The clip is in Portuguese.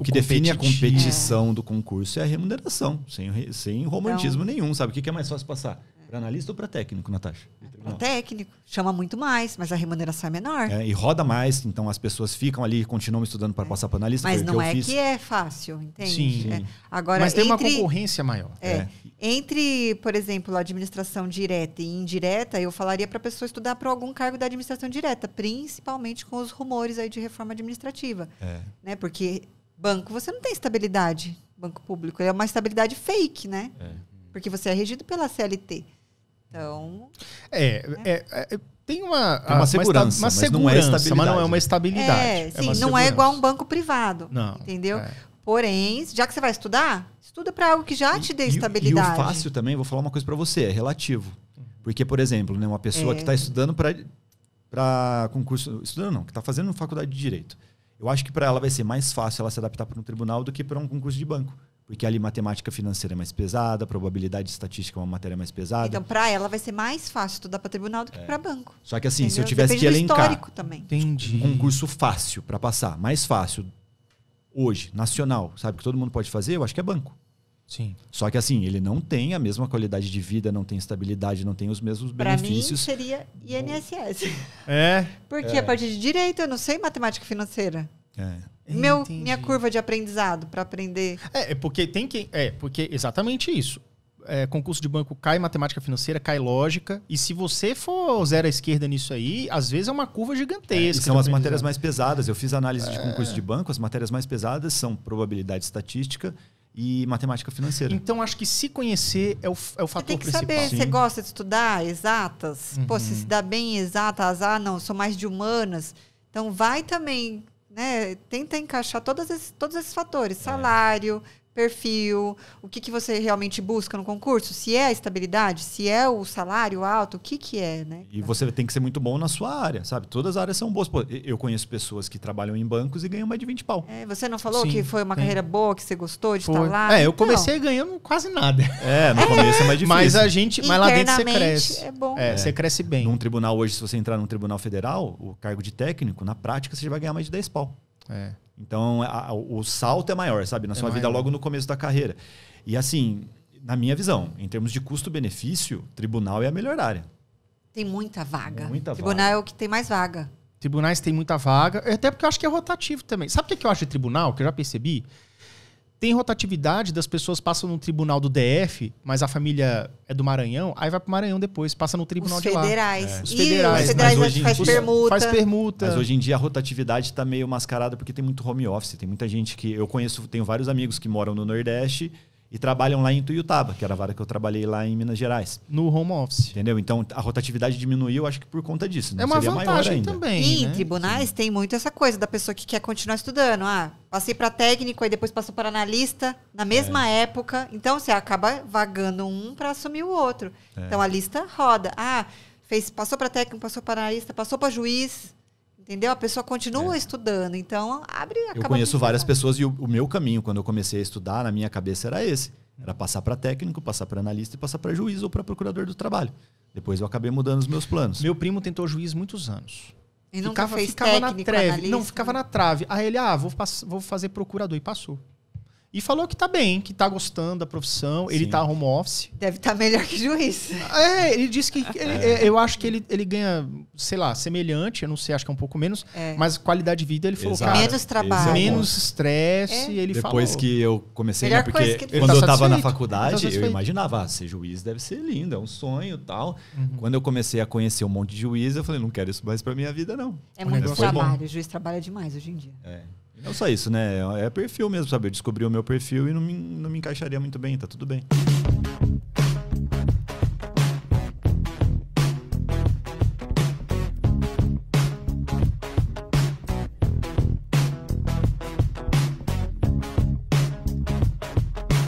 O que define a competição é. do concurso é a remuneração, sem, sem então romantismo então, nenhum, sabe? O que é mais fácil passar? Para analista ou para técnico, Natasha? Para técnico, chama muito mais, mas a remuneração é menor. É, e roda mais, então as pessoas ficam ali e continuam estudando para é. passar para analista. Mas não que é fiz. que é fácil, entende? Sim. É. Agora, mas tem entre, uma concorrência maior. É. É. Entre, por exemplo, a administração direta e indireta, eu falaria para a pessoa estudar para algum cargo da administração direta, principalmente com os rumores aí de reforma administrativa. Né? Porque banco, você não tem estabilidade, banco público. É uma estabilidade fake, né? É. Porque você é regido pela CLT. Então. É, é, né? é. é tem uma, tem uma segurança, ah, uma, uma segurança, não é mas não é, é uma estabilidade. É, é sim, não segurança. é igual um banco privado. Não. Entendeu? Porém, já que você vai estudar, estuda para algo que já te dê estabilidade. E o fácil também, vou falar uma coisa para você, é relativo. Porque, por exemplo, né, uma pessoa que está estudando para concurso. Estudando não, que está fazendo faculdade de direito eu acho que para ela vai ser mais fácil ela se adaptar para um tribunal do que para um concurso de banco. Porque ali matemática financeira é mais pesada, probabilidade estatística é uma matéria mais pesada. Então, para ela vai ser mais fácil estudar para tribunal do que é. para banco. Só que assim, entendeu? se eu tivesse Depende que elencar também. Entendi. um concurso fácil para passar, mais fácil hoje, nacional, sabe que todo mundo pode fazer, eu acho que é banco. Sim. Só que assim, ele não tem a mesma qualidade de vida, não tem estabilidade, não tem os mesmos pra benefícios. Pra mim seria INSS. É. Porque é. a partir de direito eu não sei matemática financeira. É. Meu, minha curva de aprendizado para aprender. É, é, porque tem que é, porque exatamente isso. É, concurso de banco cai matemática financeira, cai lógica. E se você for zero à esquerda nisso aí, às vezes é uma curva gigantesca. É, são as matérias mais pesadas. Eu fiz análise de concurso é. de banco, as matérias mais pesadas são probabilidade estatística, e matemática financeira. Então, acho que se conhecer é o, é o fator principal. Você tem que principal. saber, Sim. você gosta de estudar exatas? Uhum. Pô, se dá bem exatas, ah, não, sou mais de humanas. Então, vai também, né? Tenta encaixar todos esses, todos esses fatores, é. salário, é perfil, o que, que você realmente busca no concurso, se é a estabilidade, se é o salário alto, o que, que é, né? E você tem que ser muito bom na sua área, sabe? Todas as áreas são boas. Pô, eu conheço pessoas que trabalham em bancos e ganham mais de 20 pau. É, você não falou Sim, que foi uma tem. carreira boa, que você gostou de foi. estar lá? É, eu então. comecei não. ganhando quase nada. É, no é. começo é mais difícil. Mas a gente, mas lá dentro você cresce. É bom. É, você é. cresce bem. Num tribunal hoje, se você entrar num tribunal federal, o cargo de técnico, na prática, você já vai ganhar mais de 10 pau. É. Então, a, o salto é maior, sabe? Na é sua é vida logo no começo da carreira. E assim, na minha visão, em termos de custo-benefício, tribunal é a melhor área. Tem muita vaga. Muita tribunal vaga. é o que tem mais vaga. Tribunais tem muita vaga, até porque eu acho que é rotativo também. Sabe o que eu acho de tribunal, que eu já percebi? Tem rotatividade das pessoas passam no tribunal do DF, mas a família é do Maranhão, aí vai pro Maranhão depois, passa no tribunal os de federais. lá. É. Os federais. E os federais mas hoje faz permuta. Faz permuta. Mas hoje em dia a rotatividade está meio mascarada porque tem muito home office, tem muita gente que eu conheço, tenho vários amigos que moram no Nordeste e trabalham lá em Tuiutaba, que era a vara que eu trabalhei lá em Minas Gerais. No home office. Entendeu? Então a rotatividade diminuiu, acho que por conta disso. Né? é uma vantagem também. em né? tribunais Sim. tem muito essa coisa da pessoa que quer continuar estudando. Ah, passei para técnico, aí depois passou para analista, na mesma é. época. Então você acaba vagando um para assumir o outro. É. Então a lista roda. Ah, fez, passou para técnico, passou para analista, passou para juiz Entendeu? A pessoa continua é. estudando, então abre a Eu conheço várias pessoas e o, o, meu caminho, quando eu comecei a estudar, na minha cabeça era esse. Era passar para técnico, passar para analista e passar para juiz ou para procurador do trabalho. Depois eu acabei mudando os meus planos. Meu primo tentou juiz muitos anos. E nunca ficava, fez ficava técnico, na trave. Analista. Não, ficava na trave. Aí ele, ah, vou, vou fazer procurador. E passou. E falou que tá bem, que tá gostando da profissão, Sim. ele tá home office. Deve estar tá melhor que juiz. É, ele disse que. Ele, é. Eu acho que ele, ele ganha, sei lá, semelhante, eu não sei, acho que é um pouco menos, é. mas qualidade de vida ele falou, Exato. cara. Menos trabalho. menos estresse, é. ele Depois falou. Depois que eu comecei, né? Porque que... quando tá eu então, tava na faculdade, eu imaginava, ah, ser juiz deve ser lindo, é um sonho tal. Uhum. Quando eu comecei a conhecer um monte de juiz, eu falei, não quero isso mais pra minha vida, não. É muito trabalho, o juiz trabalha demais hoje em dia. É. É só isso, né? É perfil mesmo, sabe? Eu descobri o meu perfil e não me, não me encaixaria muito bem, tá tudo bem.